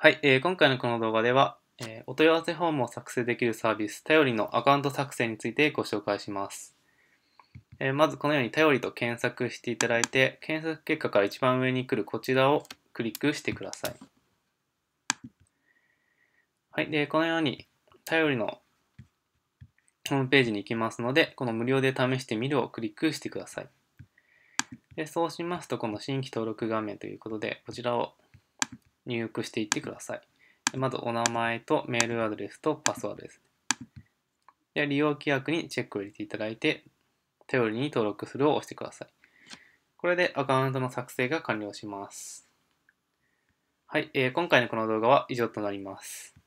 はい、えー、今回のこの動画では、えー、お問い合わせフォームを作成できるサービス、頼りのアカウント作成についてご紹介します。えー、まずこのように頼りと検索していただいて、検索結果から一番上に来るこちらをクリックしてください。はい、で、このように頼りのホームページに行きますので、この無料で試してみるをクリックしてください。でそうしますと、この新規登録画面ということで、こちらを入力していってください。まずお名前とメールアドレスとパスワードです。で利用規約にチェックを入れていただいて、頼りに登録するを押してください。これでアカウントの作成が完了します。はい、えー、今回のこの動画は以上となります。